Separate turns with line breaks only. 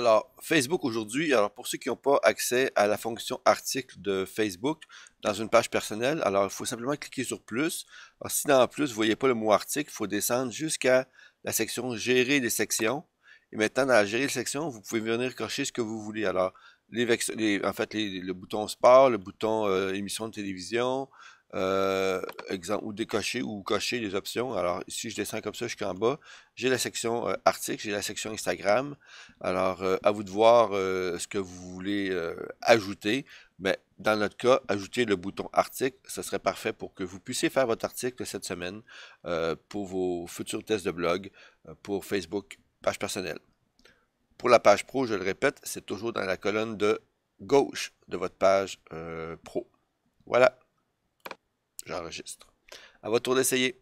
Alors, Facebook aujourd'hui, alors pour ceux qui n'ont pas accès à la fonction article de Facebook dans une page personnelle, alors il faut simplement cliquer sur plus. Alors, si dans plus, vous ne voyez pas le mot article, il faut descendre jusqu'à la section gérer les sections. Et maintenant, dans gérer les sections, vous pouvez venir cocher ce que vous voulez. Alors, les, en fait, le bouton sport, le bouton euh, émission de télévision, euh, exemple, ou décocher ou cocher les options. Alors, ici, je descends comme ça jusqu'en bas. J'ai la section euh, article, j'ai la section Instagram. Alors, euh, à vous de voir ce que vous voulez ajouter. Mais dans notre cas, ajouter le bouton article, ce serait parfait pour que vous puissiez faire votre article cette semaine pour vos futurs tests de blog, pour Facebook, page personnelle. Pour la page pro, je le répète, c'est toujours dans la colonne de gauche de votre page pro. Voilà j'enregistre. À votre tour
d'essayer.